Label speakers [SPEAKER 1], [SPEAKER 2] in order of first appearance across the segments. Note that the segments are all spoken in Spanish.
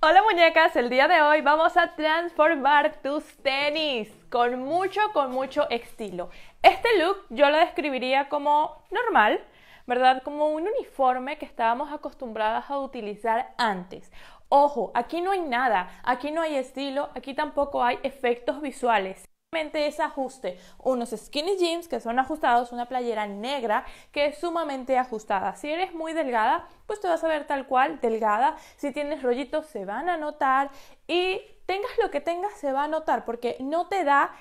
[SPEAKER 1] Hola muñecas, el día de hoy vamos a transformar tus tenis con mucho, con mucho estilo. Este look yo lo describiría como normal, ¿verdad? Como un uniforme que estábamos acostumbradas a utilizar antes. Ojo, aquí no hay nada, aquí no hay estilo, aquí tampoco hay efectos visuales es ajuste unos skinny jeans que son ajustados, una playera negra que es sumamente ajustada. Si eres muy delgada, pues te vas a ver tal cual, delgada. Si tienes rollitos, se van a notar y tengas lo que tengas, se va a notar porque no te da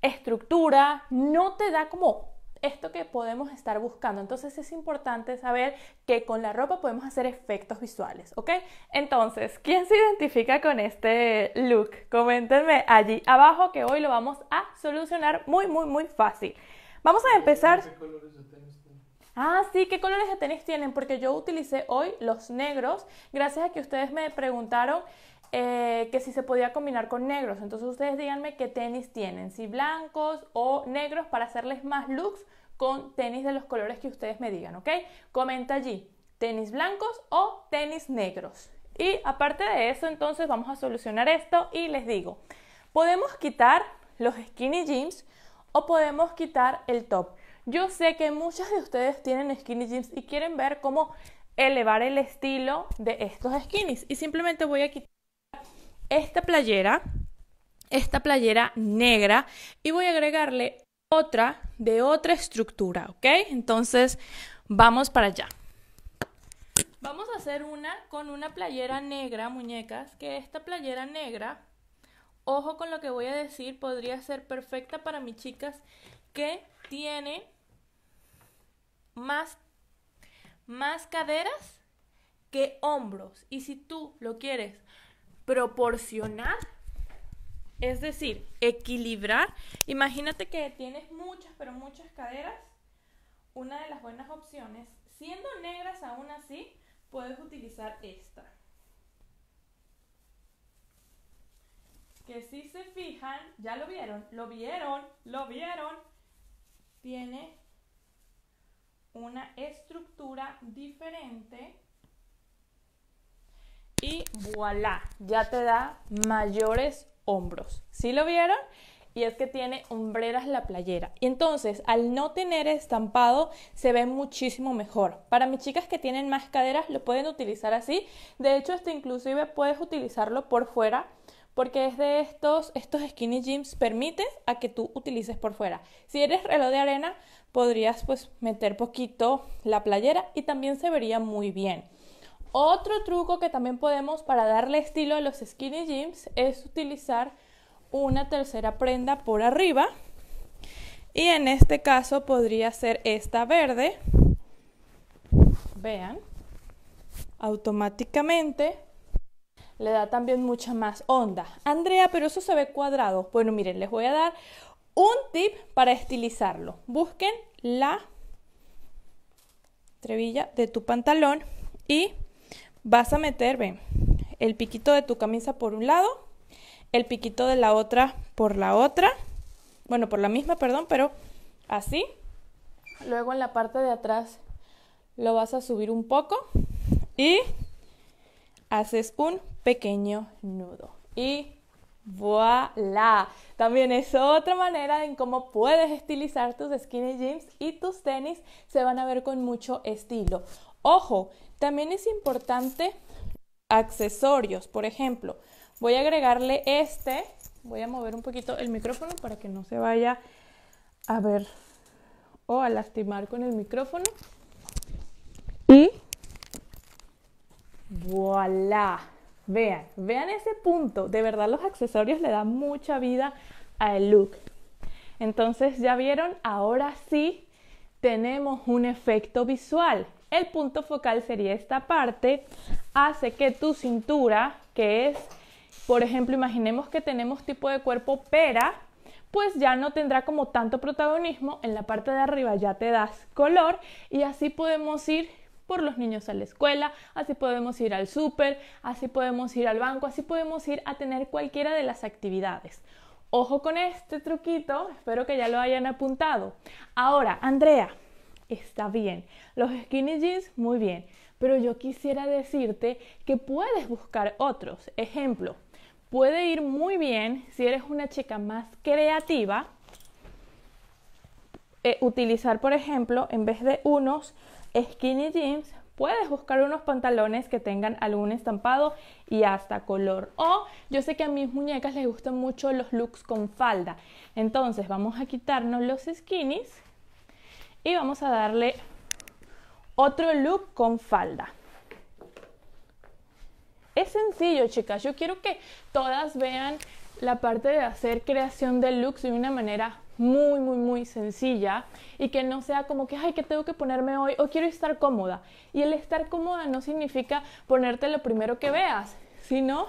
[SPEAKER 1] estructura, no te da como esto que podemos estar buscando. Entonces es importante saber que con la ropa podemos hacer efectos visuales, ¿ok? Entonces, ¿quién se identifica con este look? Coméntenme allí abajo que hoy lo vamos a solucionar muy, muy, muy fácil. Vamos a empezar... Ah, sí, ¿qué colores de tenis tienen? Porque yo utilicé hoy los negros, gracias a que ustedes me preguntaron eh, que si se podía combinar con negros. Entonces ustedes díganme qué tenis tienen, si blancos o negros para hacerles más looks con tenis de los colores que ustedes me digan, ¿ok? Comenta allí, tenis blancos o tenis negros. Y aparte de eso, entonces vamos a solucionar esto y les digo, podemos quitar los skinny jeans o podemos quitar el top. Yo sé que muchas de ustedes tienen skinny jeans y quieren ver cómo elevar el estilo de estos skinnies y simplemente voy a quitar esta playera, esta playera negra y voy a agregarle otra de otra estructura, ¿ok? Entonces, vamos para allá. Vamos a hacer una con una playera negra, muñecas, que esta playera negra, ojo con lo que voy a decir, podría ser perfecta para mis chicas que tienen más, más caderas que hombros. Y si tú lo quieres proporcionar, es decir, equilibrar. Imagínate que tienes muchas, pero muchas caderas. Una de las buenas opciones, siendo negras aún así, puedes utilizar esta. Que si se fijan, ya lo vieron, lo vieron, lo vieron. Tiene una estructura diferente y voilà, ya te da mayores hombros. si lo vieron? Y es que tiene hombreras la playera. Y entonces, al no tener estampado, se ve muchísimo mejor. Para mis chicas que tienen más caderas, lo pueden utilizar así. De hecho, esto inclusive puedes utilizarlo por fuera porque es de estos, estos skinny jeans permite a que tú utilices por fuera. Si eres reloj de arena, podrías pues meter poquito la playera y también se vería muy bien. Otro truco que también podemos para darle estilo a los skinny jeans es utilizar una tercera prenda por arriba. Y en este caso podría ser esta verde. Vean, automáticamente le da también mucha más onda. Andrea, pero eso se ve cuadrado. Bueno, miren, les voy a dar un tip para estilizarlo. Busquen la trevilla de tu pantalón y vas a meter, el piquito de tu camisa por un lado, el piquito de la otra por la otra, bueno, por la misma, perdón, pero así. Luego en la parte de atrás lo vas a subir un poco y haces un pequeño nudo. Y voilà. También es otra manera en cómo puedes estilizar tus skinny jeans y tus tenis se van a ver con mucho estilo. Ojo, también es importante accesorios. Por ejemplo, voy a agregarle este. Voy a mover un poquito el micrófono para que no se vaya a ver o a lastimar con el micrófono. Y voilà. Vean, vean ese punto. De verdad los accesorios le dan mucha vida al look. Entonces ya vieron, ahora sí tenemos un efecto visual. El punto focal sería esta parte, hace que tu cintura, que es, por ejemplo, imaginemos que tenemos tipo de cuerpo pera, pues ya no tendrá como tanto protagonismo, en la parte de arriba ya te das color y así podemos ir por los niños a la escuela, así podemos ir al súper, así podemos ir al banco, así podemos ir a tener cualquiera de las actividades. Ojo con este truquito, espero que ya lo hayan apuntado. Ahora, Andrea, está bien. Los skinny jeans, muy bien. Pero yo quisiera decirte que puedes buscar otros. Ejemplo, puede ir muy bien si eres una chica más creativa. Eh, utilizar, por ejemplo, en vez de unos skinny jeans, puedes buscar unos pantalones que tengan algún estampado y hasta color. O yo sé que a mis muñecas les gustan mucho los looks con falda. Entonces vamos a quitarnos los skinnies y vamos a darle otro look con falda. Es sencillo, chicas. Yo quiero que todas vean la parte de hacer creación de looks de una manera muy, muy, muy sencilla y que no sea como que, ay, que tengo que ponerme hoy o quiero estar cómoda. Y el estar cómoda no significa ponerte lo primero que veas, sino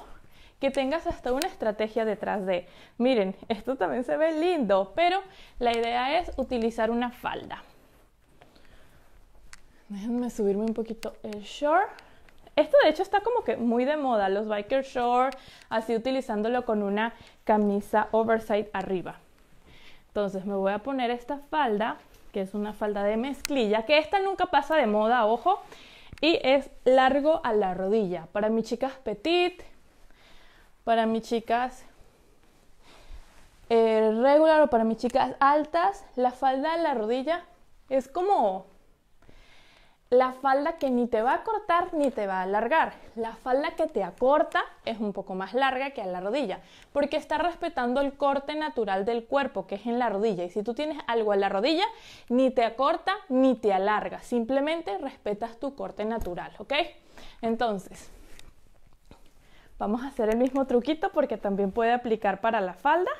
[SPEAKER 1] que tengas hasta una estrategia detrás de, miren, esto también se ve lindo, pero la idea es utilizar una falda. Déjenme subirme un poquito el short. Esto de hecho está como que muy de moda, los biker short, así utilizándolo con una camisa oversight arriba. Entonces me voy a poner esta falda, que es una falda de mezclilla, que esta nunca pasa de moda, ojo, y es largo a la rodilla. Para mis chicas petit, para mis chicas eh, regular o para mis chicas altas, la falda a la rodilla es como la falda que ni te va a cortar ni te va a alargar. La falda que te acorta es un poco más larga que a la rodilla, porque está respetando el corte natural del cuerpo, que es en la rodilla. Y si tú tienes algo a la rodilla, ni te acorta ni te alarga, simplemente respetas tu corte natural, ¿ok? Entonces, vamos a hacer el mismo truquito porque también puede aplicar para la falda.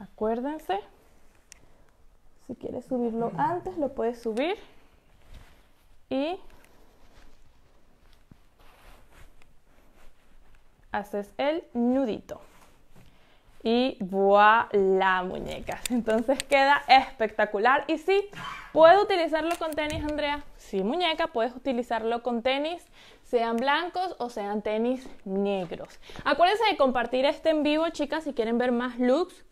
[SPEAKER 1] Acuérdense. Si quieres subirlo antes, lo puedes subir. Y haces el nudito. Y voilà, muñecas. Entonces queda espectacular. Y sí, ¿puedo utilizarlo con tenis, Andrea? Sí, muñeca, puedes utilizarlo con tenis, sean blancos o sean tenis negros. Acuérdense de compartir este en vivo, chicas, si quieren ver más looks,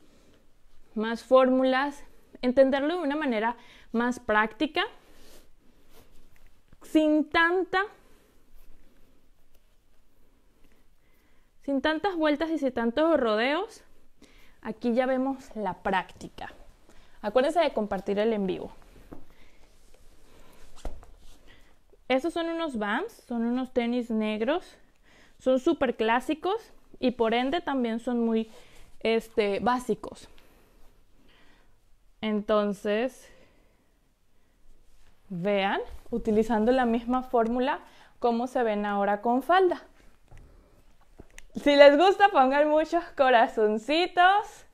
[SPEAKER 1] más fórmulas, entenderlo de una manera más práctica, sin tanta sin tantas vueltas y sin tantos rodeos, aquí ya vemos la práctica. Acuérdense de compartir el en vivo. Estos son unos BAMs, son unos tenis negros, son súper clásicos y por ende también son muy este, básicos. Entonces, vean, utilizando la misma fórmula, cómo se ven ahora con falda. Si les gusta, pongan muchos corazoncitos.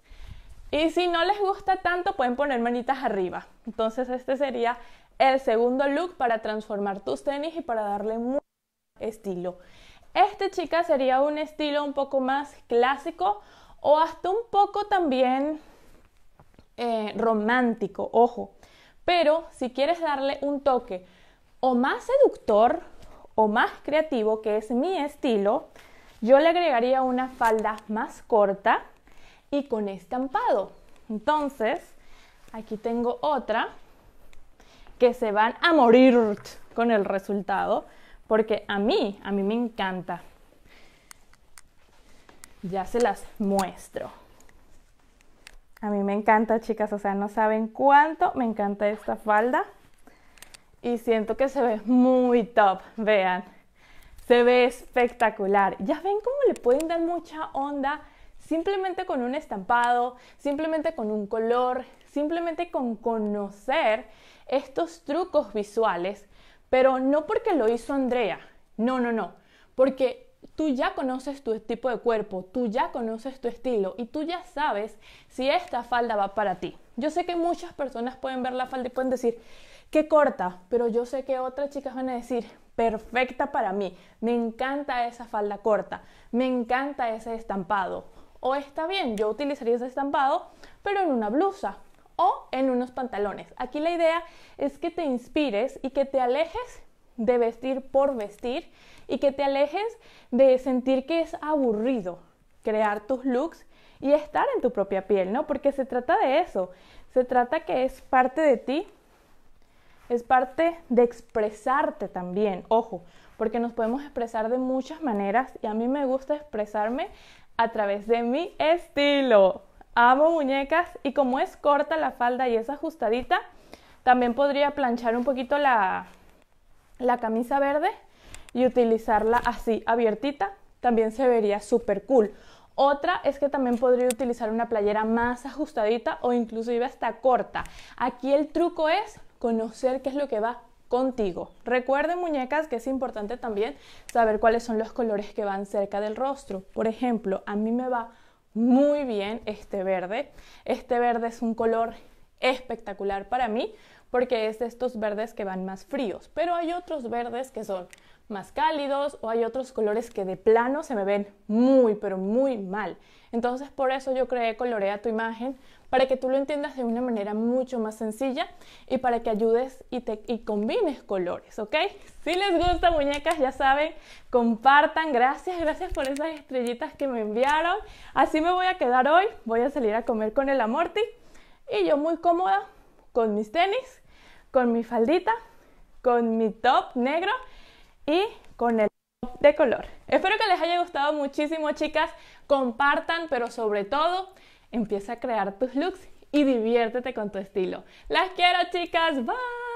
[SPEAKER 1] Y si no les gusta tanto, pueden poner manitas arriba. Entonces este sería el segundo look para transformar tus tenis y para darle mucho estilo. Este, chica, sería un estilo un poco más clásico o hasta un poco también eh, romántico, ojo. Pero si quieres darle un toque o más seductor o más creativo, que es mi estilo, yo le agregaría una falda más corta y con estampado. Entonces, aquí tengo otra que se van a morir con el resultado, porque a mí, a mí me encanta. Ya se las muestro. A mí me encanta, chicas, o sea, no saben cuánto me encanta esta falda. Y siento que se ve muy top, vean. Se ve espectacular. Ya ven cómo le pueden dar mucha onda simplemente con un estampado, simplemente con un color, simplemente con conocer estos trucos visuales, pero no porque lo hizo Andrea, no, no, no, porque tú ya conoces tu tipo de cuerpo, tú ya conoces tu estilo y tú ya sabes si esta falda va para ti. Yo sé que muchas personas pueden ver la falda y pueden decir, qué corta, pero yo sé que otras chicas van a decir, perfecta para mí, me encanta esa falda corta, me encanta ese estampado. O está bien, yo utilizaría ese estampado, pero en una blusa o en unos pantalones. Aquí la idea es que te inspires y que te alejes de vestir por vestir y que te alejes de sentir que es aburrido crear tus looks y estar en tu propia piel, ¿no? Porque se trata de eso, se trata que es parte de ti, es parte de expresarte también, ojo, porque nos podemos expresar de muchas maneras y a mí me gusta expresarme a través de mi estilo. Amo muñecas y como es corta la falda y es ajustadita, también podría planchar un poquito la, la camisa verde y utilizarla así abiertita, también se vería súper cool. Otra es que también podría utilizar una playera más ajustadita o inclusive hasta corta. Aquí el truco es conocer qué es lo que va contigo. Recuerden muñecas que es importante también saber cuáles son los colores que van cerca del rostro. Por ejemplo, a mí me va muy bien este verde. Este verde es un color espectacular para mí porque es de estos verdes que van más fríos, pero hay otros verdes que son más cálidos o hay otros colores que de plano se me ven muy, pero muy mal. Entonces por eso yo creé Colorea tu imagen, para que tú lo entiendas de una manera mucho más sencilla y para que ayudes y, te, y combines colores, ¿ok? Si les gusta muñecas, ya saben, compartan, gracias, gracias por esas estrellitas que me enviaron. Así me voy a quedar hoy, voy a salir a comer con el Amorti y yo muy cómoda con mis tenis con mi faldita, con mi top negro y con el top de color. Espero que les haya gustado muchísimo, chicas. Compartan, pero sobre todo, empieza a crear tus looks y diviértete con tu estilo. Las quiero, chicas. Bye.